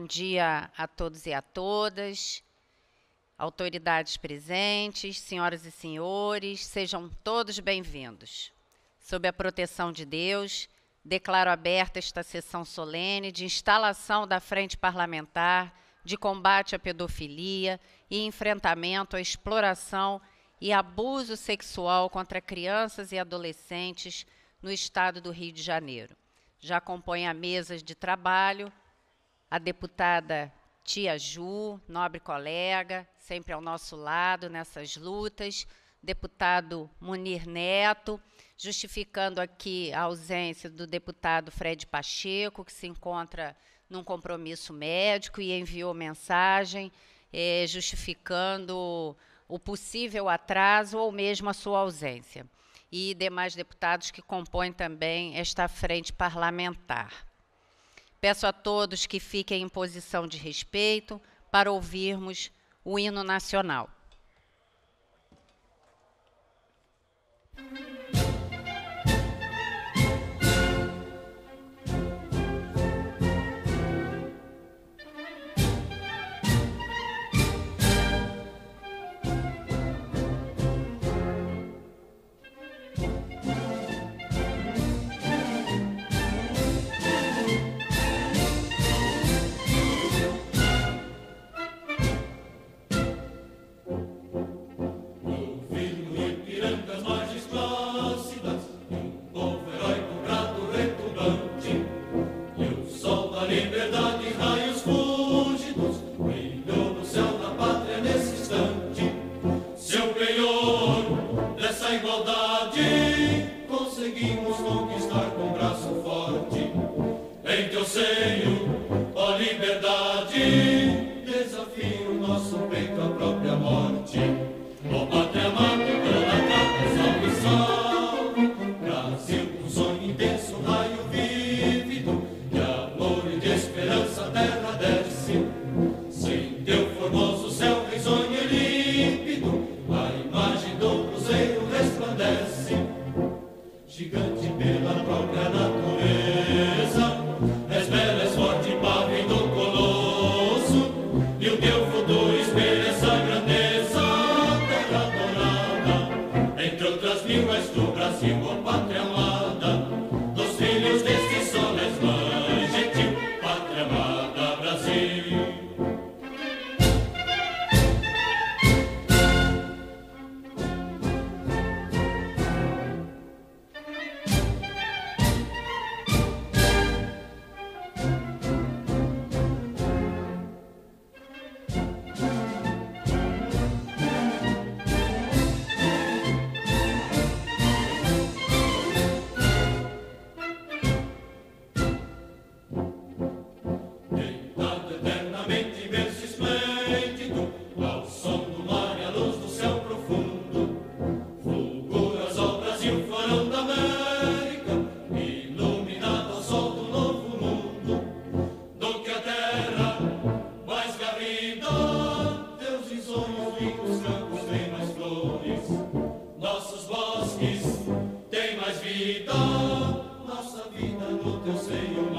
Bom dia a todos e a todas, autoridades presentes, senhoras e senhores, sejam todos bem-vindos. Sob a proteção de Deus, declaro aberta esta sessão solene de instalação da Frente Parlamentar de Combate à Pedofilia e Enfrentamento à Exploração e Abuso Sexual contra Crianças e Adolescentes no Estado do Rio de Janeiro. Já acompanha mesas de trabalho a deputada Tia Ju, nobre colega, sempre ao nosso lado nessas lutas, deputado Munir Neto, justificando aqui a ausência do deputado Fred Pacheco, que se encontra num compromisso médico e enviou mensagem eh, justificando o possível atraso ou mesmo a sua ausência, e demais deputados que compõem também esta frente parlamentar. Peço a todos que fiquem em posição de respeito para ouvirmos o hino nacional. Música do teu Senhor.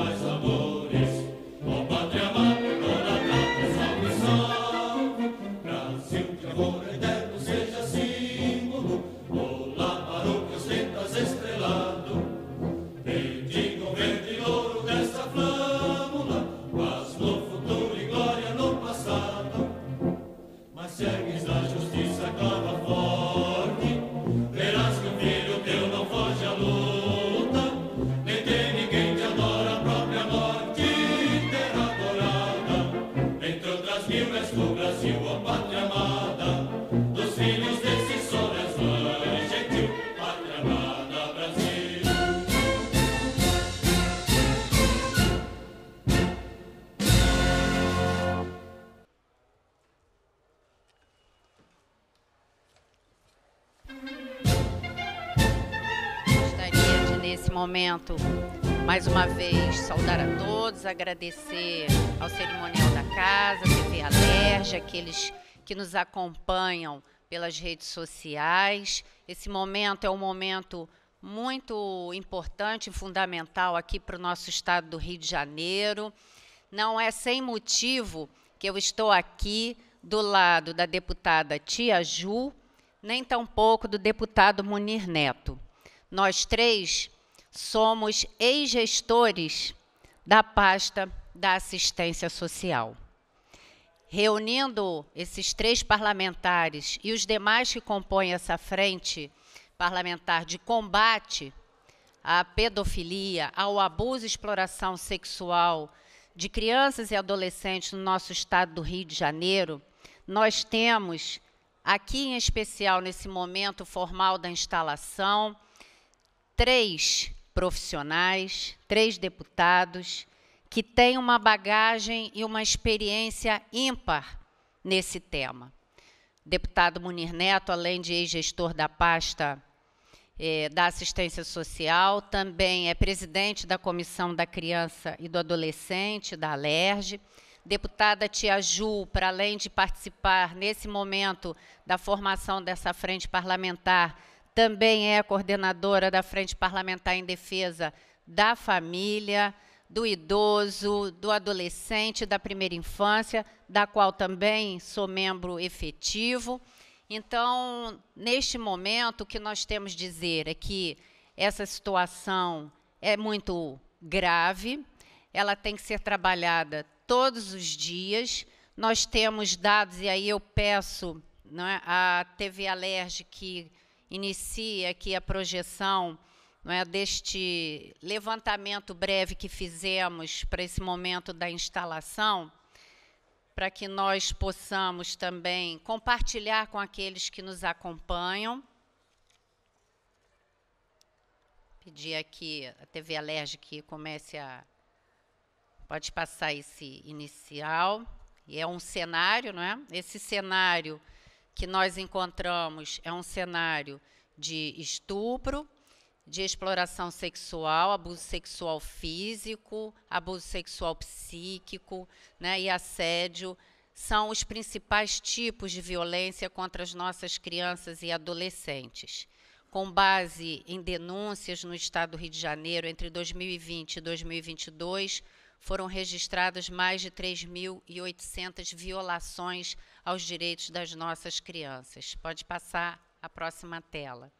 nesse momento mais uma vez saudar a todos, agradecer ao cerimonial da casa, TV Alerj, aqueles que nos acompanham pelas redes sociais. Esse momento é um momento muito importante e fundamental aqui para o nosso estado do Rio de Janeiro. Não é sem motivo que eu estou aqui do lado da deputada Tia Ju, nem tampouco do deputado Munir Neto. Nós três somos ex-gestores da pasta da assistência social. Reunindo esses três parlamentares e os demais que compõem essa frente parlamentar de combate à pedofilia, ao abuso e exploração sexual de crianças e adolescentes no nosso estado do Rio de Janeiro, nós temos aqui em especial nesse momento formal da instalação três profissionais, três deputados, que têm uma bagagem e uma experiência ímpar nesse tema. O deputado Munir Neto, além de ex-gestor da pasta eh, da assistência social, também é presidente da Comissão da Criança e do Adolescente, da ALERJ. Deputada Tia Ju, para além de participar nesse momento da formação dessa frente parlamentar, também é coordenadora da Frente Parlamentar em Defesa da Família, do idoso, do adolescente, da primeira infância, da qual também sou membro efetivo. Então, neste momento, o que nós temos a dizer é que essa situação é muito grave, ela tem que ser trabalhada todos os dias. Nós temos dados, e aí eu peço é, à TV Alerj que inicie aqui a projeção é, deste levantamento breve que fizemos para esse momento da instalação, para que nós possamos também compartilhar com aqueles que nos acompanham. Pedir aqui a TV Alerj que comece a. Pode passar esse inicial. E é um cenário, não é? Esse cenário que nós encontramos é um cenário de estupro, de exploração sexual, abuso sexual físico, abuso sexual psíquico né, e assédio são os principais tipos de violência contra as nossas crianças e adolescentes. Com base em denúncias no estado do Rio de Janeiro entre 2020 e 2022, foram registradas mais de 3.800 violações aos direitos das nossas crianças. Pode passar a próxima tela.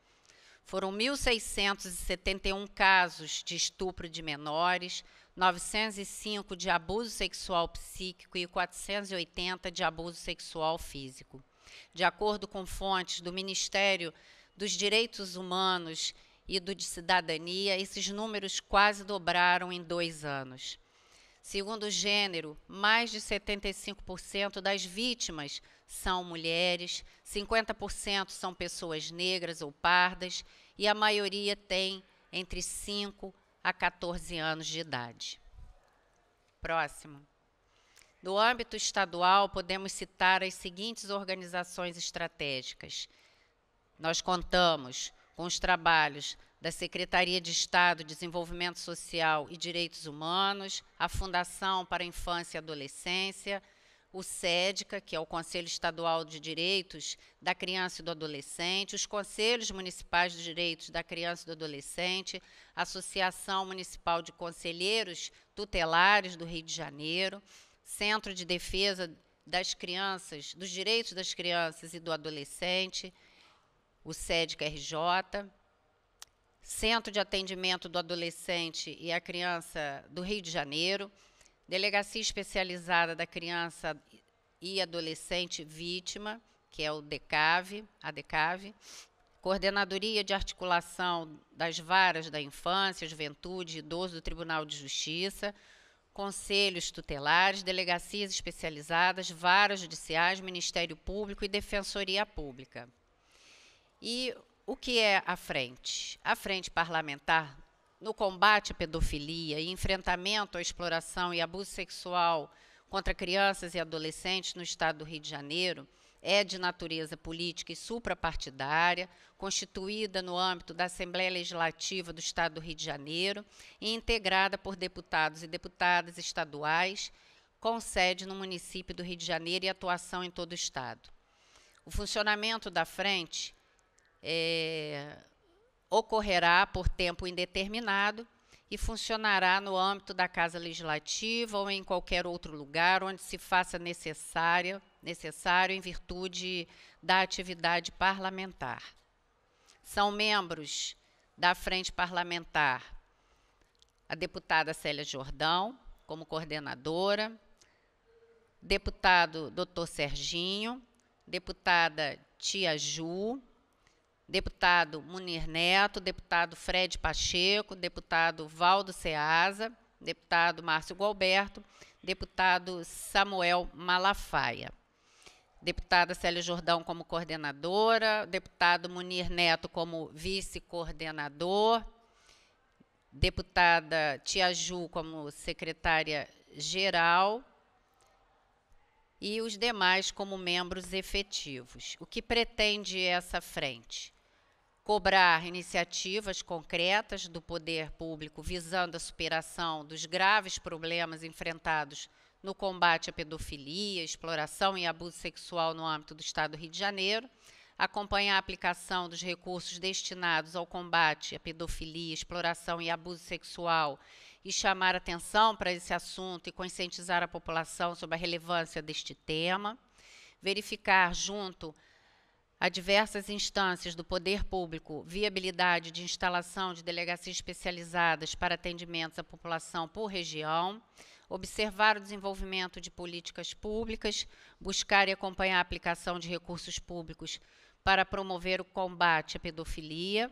Foram 1.671 casos de estupro de menores, 905 de abuso sexual psíquico e 480 de abuso sexual físico. De acordo com fontes do Ministério dos Direitos Humanos e do de Cidadania, esses números quase dobraram em dois anos. Segundo o gênero, mais de 75% das vítimas são mulheres, 50% são pessoas negras ou pardas e a maioria tem entre 5 a 14 anos de idade. Próximo. No âmbito estadual, podemos citar as seguintes organizações estratégicas. Nós contamos com os trabalhos da Secretaria de Estado de Desenvolvimento Social e Direitos Humanos, a Fundação para a Infância e Adolescência, o SEDCA, que é o Conselho Estadual de Direitos da Criança e do Adolescente, os Conselhos Municipais de Direitos da Criança e do Adolescente, a Associação Municipal de Conselheiros Tutelares do Rio de Janeiro, Centro de Defesa das Crianças, dos Direitos das Crianças e do Adolescente, o SEDCA RJ, Centro de Atendimento do Adolescente e a Criança do Rio de Janeiro, Delegacia Especializada da Criança e Adolescente Vítima, que é o Decave, a Decave, Coordenadoria de Articulação das Varas da Infância, Juventude e Idoso do Tribunal de Justiça, Conselhos Tutelares, Delegacias Especializadas, Varas Judiciais, Ministério Público e Defensoria Pública. E o que é a frente? A frente parlamentar no combate à pedofilia e enfrentamento à exploração e abuso sexual contra crianças e adolescentes no estado do Rio de Janeiro é de natureza política e suprapartidária, constituída no âmbito da Assembleia Legislativa do Estado do Rio de Janeiro e integrada por deputados e deputadas estaduais, com sede no município do Rio de Janeiro e atuação em todo o Estado. O funcionamento da frente é, ocorrerá por tempo indeterminado e funcionará no âmbito da Casa Legislativa ou em qualquer outro lugar onde se faça necessária, necessário em virtude da atividade parlamentar. São membros da Frente Parlamentar a deputada Célia Jordão, como coordenadora, deputado Dr. Serginho, deputada Tia Ju, deputado Munir Neto, deputado Fred Pacheco, deputado Valdo Ceasa, deputado Márcio Gualberto, deputado Samuel Malafaia. Deputada Célia Jordão como coordenadora, deputado Munir Neto como vice-coordenador, deputada Tiaju como secretária-geral e os demais como membros efetivos. O que pretende essa frente? cobrar iniciativas concretas do poder público visando a superação dos graves problemas enfrentados no combate à pedofilia, exploração e abuso sexual no âmbito do Estado do Rio de Janeiro, acompanhar a aplicação dos recursos destinados ao combate à pedofilia, exploração e abuso sexual e chamar atenção para esse assunto e conscientizar a população sobre a relevância deste tema, verificar junto a diversas instâncias do poder público viabilidade de instalação de delegacias especializadas para atendimentos à população por região, observar o desenvolvimento de políticas públicas, buscar e acompanhar a aplicação de recursos públicos para promover o combate à pedofilia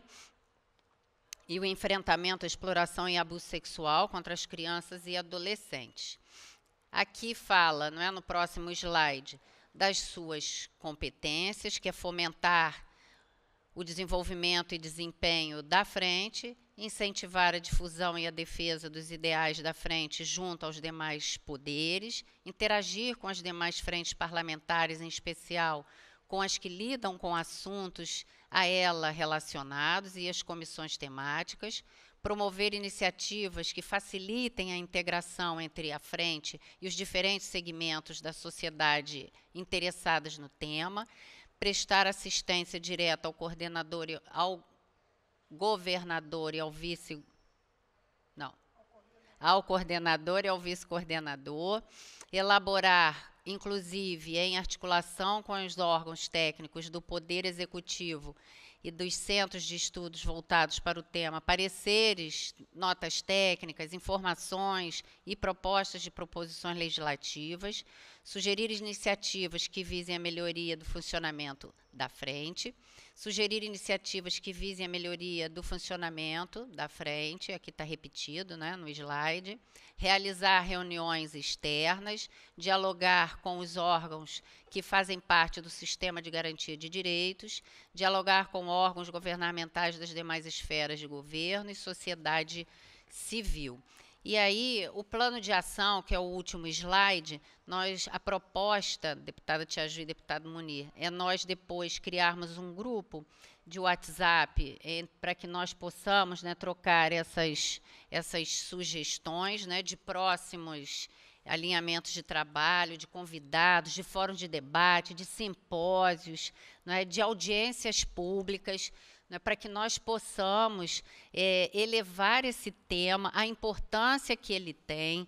e o enfrentamento à exploração e abuso sexual contra as crianças e adolescentes. Aqui fala, não é no próximo slide, das suas competências, que é fomentar o desenvolvimento e desempenho da frente, incentivar a difusão e a defesa dos ideais da frente junto aos demais poderes, interagir com as demais frentes parlamentares, em especial com as que lidam com assuntos a ela relacionados e as comissões temáticas, promover iniciativas que facilitem a integração entre a frente e os diferentes segmentos da sociedade interessadas no tema, prestar assistência direta ao coordenador e ao governador e ao vice não ao coordenador e ao vice-coordenador, elaborar, inclusive em articulação com os órgãos técnicos do Poder Executivo e dos centros de estudos voltados para o tema, pareceres, notas técnicas, informações e propostas de proposições legislativas sugerir iniciativas que visem a melhoria do funcionamento da frente, sugerir iniciativas que visem a melhoria do funcionamento da frente, é aqui está repetido né, no slide, realizar reuniões externas, dialogar com os órgãos que fazem parte do sistema de garantia de direitos, dialogar com órgãos governamentais das demais esferas de governo e sociedade civil. E aí, o plano de ação, que é o último slide, nós a proposta, deputada Ju e deputado Munir, é nós depois criarmos um grupo de WhatsApp eh, para que nós possamos né, trocar essas, essas sugestões né, de próximos alinhamentos de trabalho, de convidados, de fórum de debate, de simpósios, né, de audiências públicas né, para que nós possamos é, elevar esse tema, a importância que ele tem,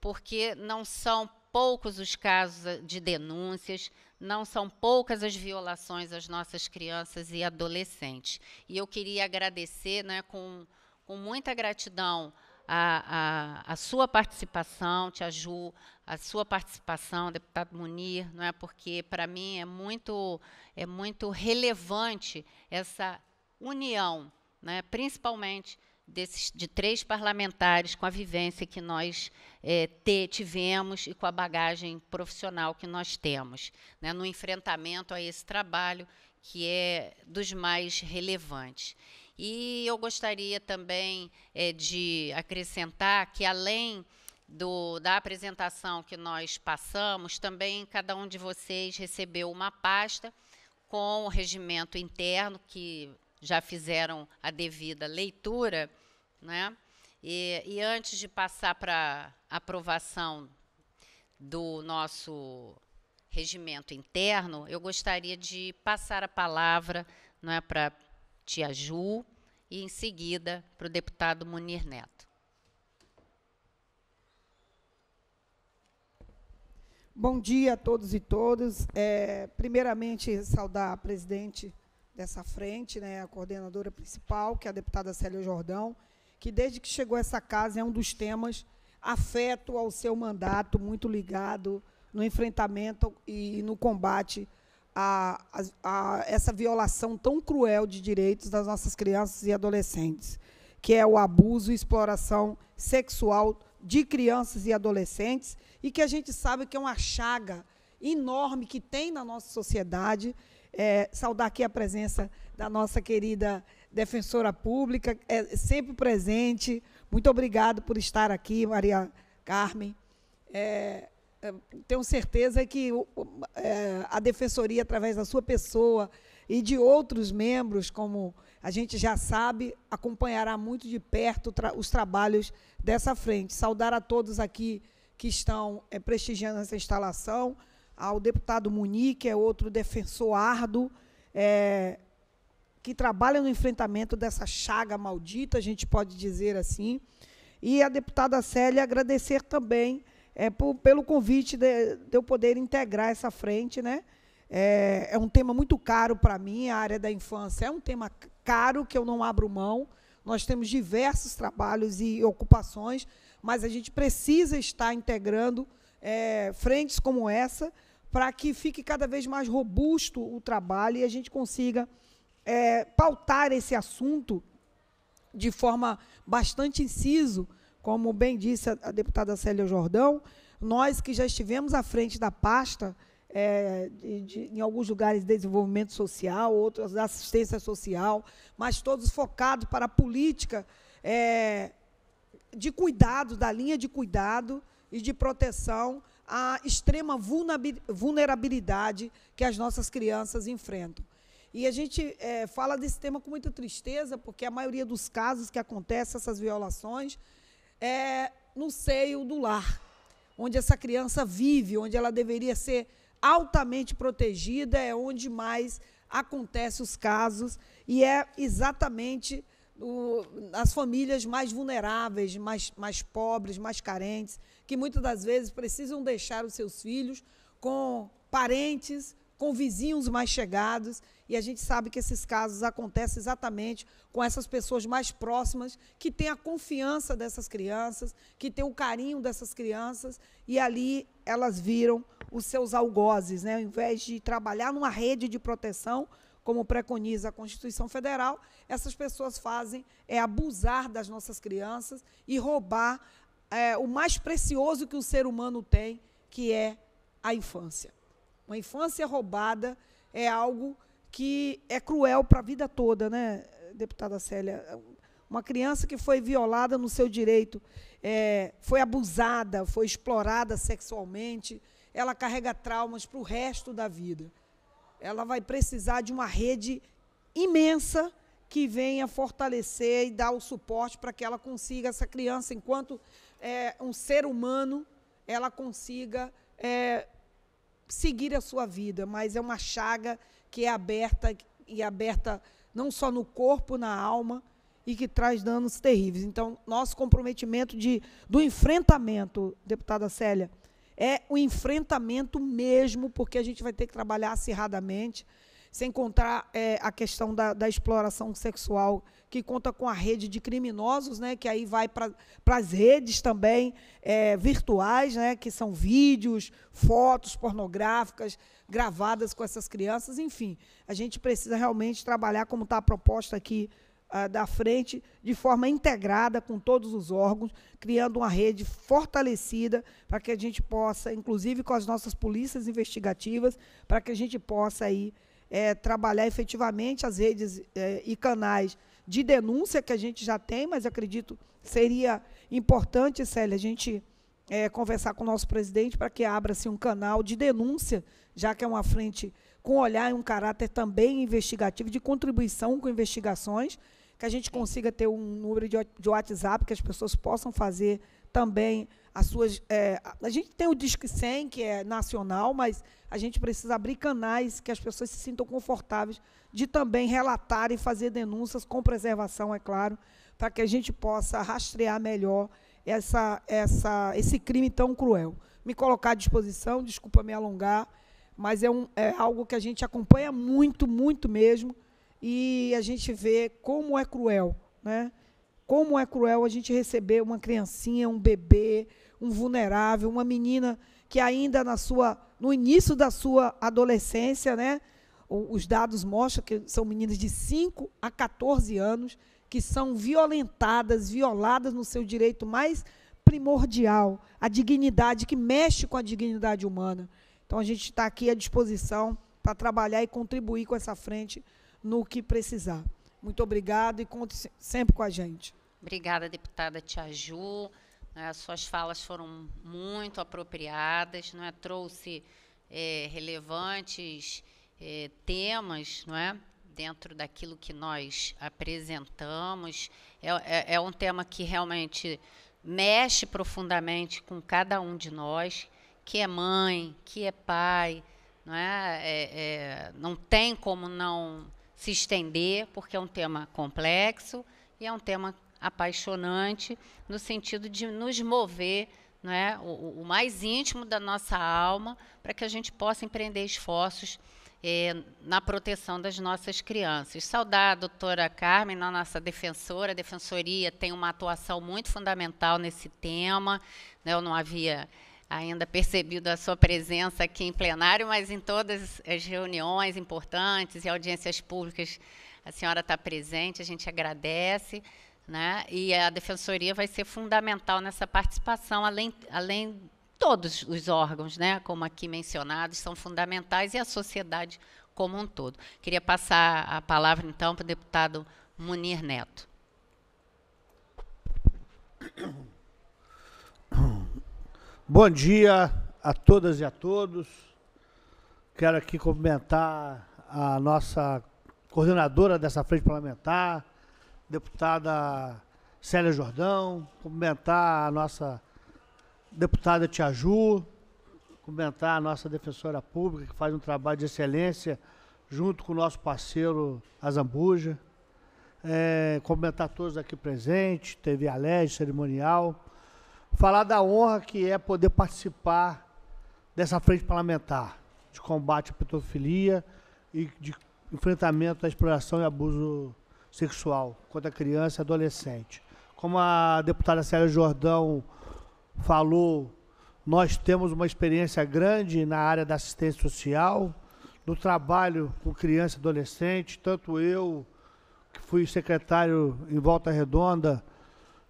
porque não são poucos os casos eh, de denúncias, não são poucas as violações às nossas crianças e adolescentes. E eu queria agradecer né, com, com muita gratidão a, a, a, sua participação, Tia Ju, a sua participação, deputado Munir, não é? porque para mim é muito, é muito relevante essa união, né, principalmente desses de três parlamentares com a vivência que nós é, te, tivemos e com a bagagem profissional que nós temos né, no enfrentamento a esse trabalho que é dos mais relevantes. E eu gostaria também é, de acrescentar que além do, da apresentação que nós passamos, também cada um de vocês recebeu uma pasta com o regimento interno que já fizeram a devida leitura, né? E, e antes de passar para aprovação do nosso regimento interno, eu gostaria de passar a palavra não é, para Tia Ju e, em seguida, para o deputado Munir Neto. Bom dia a todos e todas. É, primeiramente, saudar a presidente dessa frente, né, a coordenadora principal, que é a deputada Célia Jordão, que desde que chegou a essa casa é um dos temas afeto ao seu mandato, muito ligado no enfrentamento e no combate a, a, a, essa violação tão cruel de direitos das nossas crianças e adolescentes, que é o abuso e exploração sexual de crianças e adolescentes, e que a gente sabe que é uma chaga enorme que tem na nossa sociedade é, saudar aqui a presença da nossa querida defensora pública, é, sempre presente. Muito obrigado por estar aqui, Maria Carmen. É, é tenho certeza que é, a defensoria, através da sua pessoa e de outros membros, como a gente já sabe, acompanhará muito de perto os trabalhos dessa frente. Saudar a todos aqui que estão é, prestigiando essa instalação, ao deputado Muniz, que é outro defensor árduo, é, que trabalha no enfrentamento dessa chaga maldita, a gente pode dizer assim. E a deputada Célia agradecer também é, por, pelo convite de, de, eu poder integrar essa frente. Né? É, é um tema muito caro para mim, a área da infância é um tema caro que eu não abro mão. Nós temos diversos trabalhos e ocupações, mas a gente precisa estar integrando é, frentes como essa para que fique cada vez mais robusto o trabalho e a gente consiga é, pautar esse assunto de forma bastante inciso, como bem disse a, a deputada Célia Jordão, nós que já estivemos à frente da pasta é, de, de, em alguns lugares de desenvolvimento social, outros da assistência social, mas todos focados para a política é, de cuidado, da linha de cuidado e de proteção a extrema vulnerabilidade que as nossas crianças enfrentam. E a gente é, fala desse tema com muita tristeza, porque a maioria dos casos que acontecem, essas violações, é no seio do lar, onde essa criança vive, onde ela deveria ser altamente protegida, é onde mais acontecem os casos, e é exatamente o, as famílias mais vulneráveis, mais, mais pobres, mais carentes, que muitas das vezes precisam deixar os seus filhos com parentes, com vizinhos mais chegados. E a gente sabe que esses casos acontecem exatamente com essas pessoas mais próximas, que têm a confiança dessas crianças, que têm o carinho dessas crianças, e ali elas viram os seus algozes, né? ao invés de trabalhar numa rede de proteção, como preconiza a Constituição Federal, essas pessoas fazem é abusar das nossas crianças e roubar é, o mais precioso que o ser humano tem, que é a infância. Uma infância roubada é algo que é cruel para a vida toda, né, deputada Célia? Uma criança que foi violada no seu direito, é, foi abusada, foi explorada sexualmente, ela carrega traumas para o resto da vida ela vai precisar de uma rede imensa que venha fortalecer e dar o suporte para que ela consiga, essa criança, enquanto é, um ser humano, ela consiga é, seguir a sua vida. Mas é uma chaga que é aberta e aberta não só no corpo, na alma e que traz danos terríveis. Então, nosso comprometimento de, do enfrentamento, deputada Célia, é o enfrentamento mesmo, porque a gente vai ter que trabalhar acirradamente, sem contar é, a questão da, da, exploração sexual, que conta com a rede de criminosos, né, que aí vai para as redes também é, virtuais, né, que são vídeos, fotos pornográficas gravadas com essas crianças, enfim. A gente precisa realmente trabalhar, como está a proposta aqui ah, da frente de forma integrada com todos os órgãos, criando uma rede fortalecida para que a gente possa, inclusive com as nossas polícias investigativas, para que a gente possa aí é, trabalhar efetivamente as redes é, e canais de denúncia que a gente já tem, mas acredito seria importante, Célia, a gente é, conversar com o nosso presidente para que abra-se um canal de denúncia, já que é uma frente com olhar e um caráter também investigativo, de contribuição com investigações, que a gente consiga ter um número de, WhatsApp que as pessoas possam fazer também as suas. É, a gente tem o Disque 100, que é nacional, mas a gente precisa abrir canais que as pessoas se sintam confortáveis de também relatar e fazer denúncias, com preservação, é claro, para que a gente possa rastrear melhor essa, essa, esse crime tão cruel. Me colocar à disposição, desculpa me alongar, mas é, um, é algo que a gente acompanha muito, muito mesmo e a gente vê como é cruel, né? Como é cruel a gente receber uma criancinha, um bebê, um vulnerável, uma menina que ainda na sua, no início da sua adolescência, né? Os dados mostram que são meninas de 5 a 14 anos que são violentadas, violadas no seu direito mais primordial, a dignidade, que mexe com a dignidade humana. Então, a gente está aqui à disposição para trabalhar e contribuir com essa frente no que precisar. Muito obrigada e conte sempre com a gente. Obrigada, deputada Tia Ju. Né, as suas falas foram muito apropriadas, não é? trouxe é, relevantes é, temas não é? dentro daquilo que nós apresentamos. É, é, é um tema que realmente mexe profundamente com cada um de nós, que é mãe, que é pai, não é? é, é não tem como não se estender, porque é um tema complexo e é um tema apaixonante no sentido de nos mover é, o, o mais íntimo da nossa alma para que a gente possa empreender esforços eh, na proteção das nossas crianças. Saudar a doutora Carmen, a nossa defensora. A defensoria tem uma atuação muito fundamental nesse tema. Né, eu não havia ainda percebido a sua presença aqui em plenário, mas em todas as reuniões importantes e audiências públicas a senhora está presente, a gente agradece. Né? E a defensoria vai ser fundamental nessa participação, além, além todos os órgãos, né, como aqui mencionados, são fundamentais e a sociedade como um todo. Queria passar a palavra então para o deputado Munir Neto. Bom dia a todas e a todos. Quero aqui cumprimentar a nossa coordenadora dessa frente parlamentar, deputada Célia Jordão, cumprimentar a nossa deputada Tia Ju, cumprimentar a nossa defensora pública, que faz um trabalho de excelência junto com o nosso parceiro Azambuja, é, cumprimentar todos aqui presentes, TV Alerj, cerimonial, falar da honra que é poder participar dessa frente parlamentar de combate à pedofilia e de enfrentamento à exploração e abuso sexual contra criança e adolescente. Como a deputada Célia Jordão falou, nós temos uma experiência grande na área da assistência social, no trabalho com criança e adolescente, tanto eu, que fui secretário em Volta Redonda,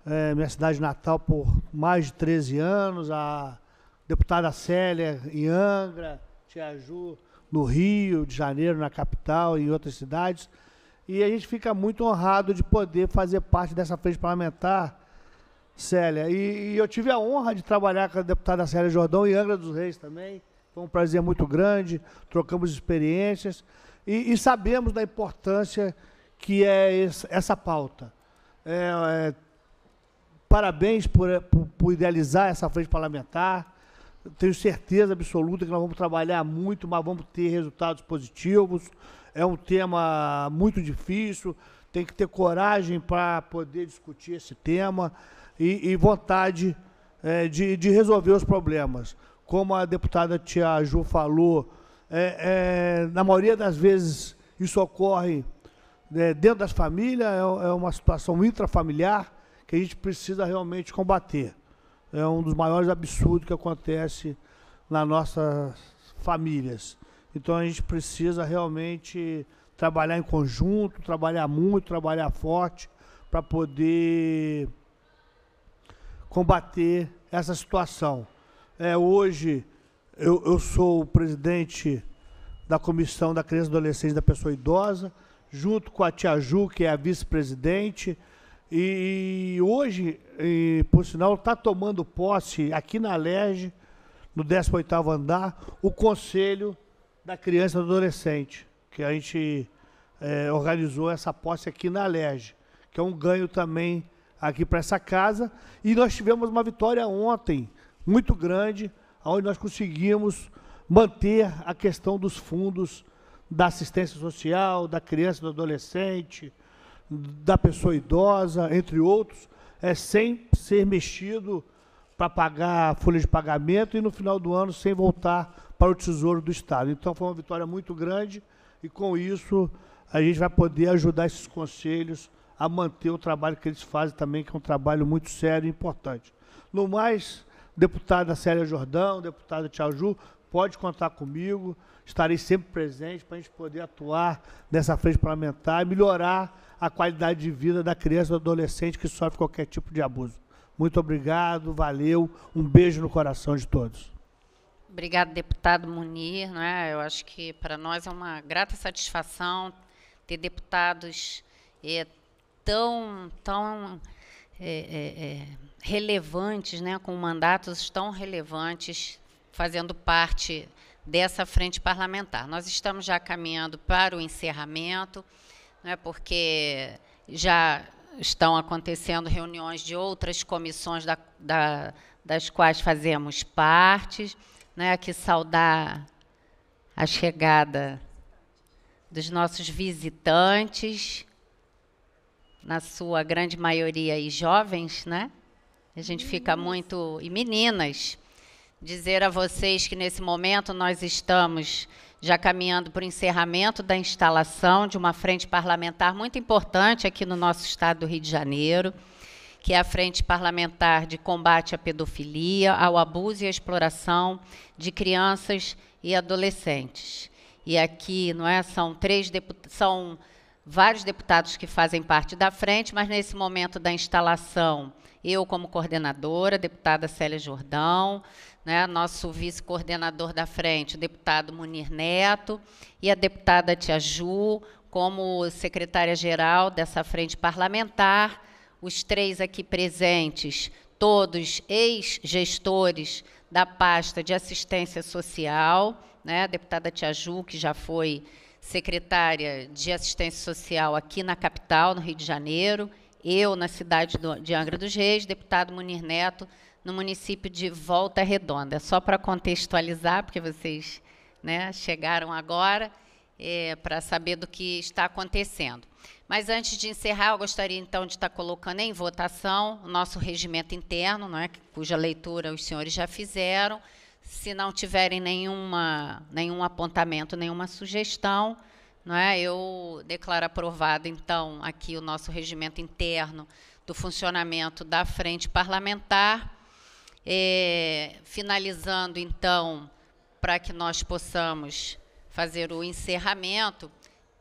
é, minha cidade natal, por mais de 13 anos, a deputada Célia em Angra, Tia Ju no Rio de Janeiro, na capital e em outras cidades. E a gente fica muito honrado de poder fazer parte dessa frente parlamentar, Célia. E, e eu tive a honra de trabalhar com a deputada Célia Jordão e Angra dos Reis também. Foi um prazer muito grande, trocamos experiências e, e sabemos da importância que é essa pauta. É, é, Parabéns por, eh, por, por idealizar essa frente parlamentar. tenho certeza absoluta que nós vamos trabalhar muito, mas vamos ter resultados positivos. É um tema muito difícil, tem que ter coragem para poder discutir esse tema e, e vontade é, de, de, resolver os problemas. Como a deputada Tia Ju falou, é, é, na maioria das vezes isso ocorre né, dentro das famílias, é, é uma situação intrafamiliar, que a gente precisa realmente combater. É um dos maiores absurdos que acontece nas nossas famílias. Então a gente precisa realmente trabalhar em conjunto, trabalhar muito, trabalhar forte para poder combater essa situação. É, hoje eu, eu sou o presidente da Comissão da Criança e Adolescente da Pessoa Idosa, junto com a Tia Ju, que é a vice-presidente, e, hoje, e, por sinal, está tomando posse aqui na Lege, no 18º andar, o Conselho da Criança e do Adolescente, que a gente é, organizou essa posse aqui na Lege, que é um ganho também aqui para essa casa. E nós tivemos uma vitória ontem, muito grande, onde nós conseguimos manter a questão dos fundos da assistência social, da criança e do adolescente, da pessoa idosa, entre outros, é, sem ser mexido para pagar a folha de pagamento e no final do ano sem voltar para o Tesouro do Estado. Então foi uma vitória muito grande e com isso a gente vai poder ajudar esses conselhos a manter o trabalho que eles fazem também, que é um trabalho muito sério e importante. No mais, deputada Célia Jordão, deputada Tchau Ju, pode contar comigo, estarei sempre presente para a gente poder atuar nessa frente parlamentar e melhorar a qualidade de vida da criança e do adolescente que sofre qualquer tipo de abuso. Muito obrigado, valeu, um beijo no coração de todos. Obrigado, deputado Munir. Né? Eu acho que para nós é uma grata satisfação ter deputados é, tão, tão é, é, é relevantes, né? com mandatos tão relevantes fazendo parte dessa frente parlamentar. Nós estamos já caminhando para o encerramento, né, porque já estão acontecendo reuniões de outras comissões da, da, das quais fazemos parte. Né, aqui saudar a chegada dos nossos visitantes, na sua grande maioria e jovens, né? A gente fica muito. e meninas dizer a vocês que nesse momento nós estamos já caminhando para o encerramento da instalação de uma frente parlamentar muito importante aqui no nosso estado do Rio de Janeiro, que é a Frente Parlamentar de Combate à Pedofilia, ao Abuso e à Exploração de Crianças e Adolescentes. E aqui, não é, são três são vários deputados que fazem parte da frente, mas nesse momento da instalação, eu como coordenadora, deputada Célia Jordão, né, nosso vice-coordenador da frente, o deputado Munir Neto, e a deputada Tia Ju, como secretária-geral dessa frente parlamentar, os três aqui presentes, todos ex-gestores da pasta de assistência social, né, a deputada Tia Ju, que já foi secretária de assistência social aqui na capital, no Rio de Janeiro, eu na cidade do, de Angra dos Reis, deputado Munir Neto, no município de Volta Redonda. Só para contextualizar, porque vocês né, chegaram agora é, para saber do que está acontecendo. Mas antes de encerrar, eu gostaria então de estar tá colocando em votação o nosso regimento interno, é, cuja leitura os senhores já fizeram. Se não tiverem nenhuma, nenhum apontamento, nenhuma sugestão, é, eu declaro aprovado então aqui o nosso regimento interno do funcionamento da frente parlamentar é, finalizando, então, para que nós possamos fazer o encerramento,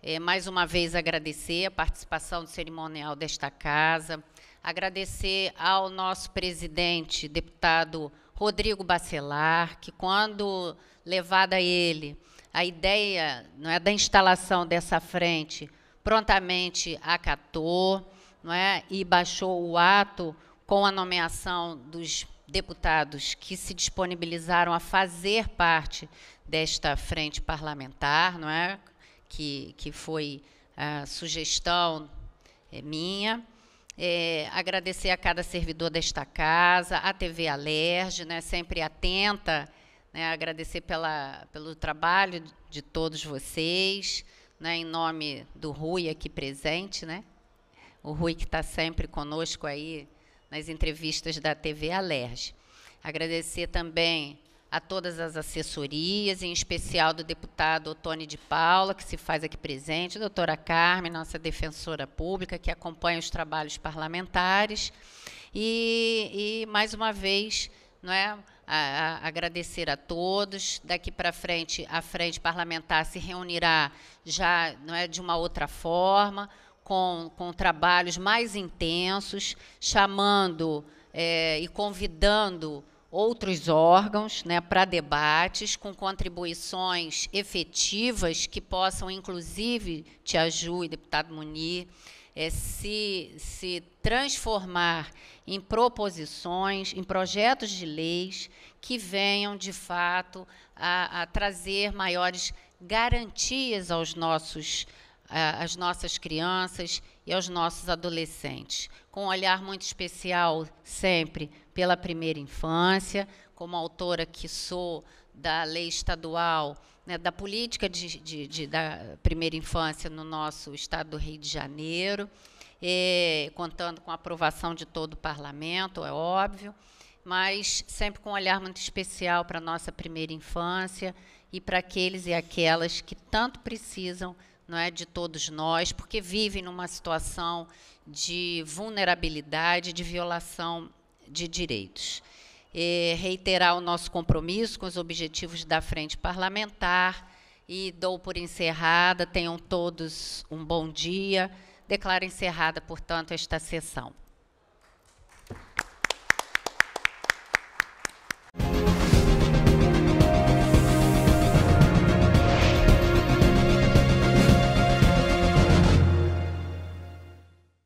é, mais uma vez agradecer a participação do cerimonial desta casa, agradecer ao nosso presidente, deputado Rodrigo Bacelar, que quando levada a ele a ideia não é, da instalação dessa frente, prontamente acatou não é, e baixou o ato com a nomeação dos deputados que se disponibilizaram a fazer parte desta frente parlamentar, não é? que, que foi a sugestão é, minha. É, agradecer a cada servidor desta casa, a TV Alerj, né, sempre atenta, né, agradecer pela, pelo trabalho de todos vocês, né, em nome do Rui aqui presente, né, o Rui que está sempre conosco aí, nas entrevistas da TV Alerj. Agradecer também a todas as assessorias, em especial do deputado Tony de Paula, que se faz aqui presente, doutora Carmen, nossa defensora pública, que acompanha os trabalhos parlamentares. E, e mais uma vez, não é, a, a, agradecer a todos. Daqui para frente, a frente parlamentar se reunirá já não é, de uma outra forma, com, com trabalhos mais intensos, chamando é, e convidando outros órgãos né, para debates, com contribuições efetivas que possam, inclusive, te e deputado Munir, é, se, se transformar em proposições, em projetos de leis que venham, de fato, a, a trazer maiores garantias aos nossos às nossas crianças e aos nossos adolescentes, com um olhar muito especial sempre pela primeira infância, como autora que sou da lei estadual, né, da política de, de, de, da primeira infância no nosso estado do Rio de Janeiro, e, contando com a aprovação de todo o parlamento, é óbvio, mas sempre com um olhar muito especial para a nossa primeira infância e para aqueles e aquelas que tanto precisam não é, de todos nós, porque vivem numa situação de vulnerabilidade, de violação de direitos. E é, reiterar o nosso compromisso com os objetivos da frente parlamentar e dou por encerrada. Tenham todos um bom dia. Declaro encerrada, portanto, esta sessão.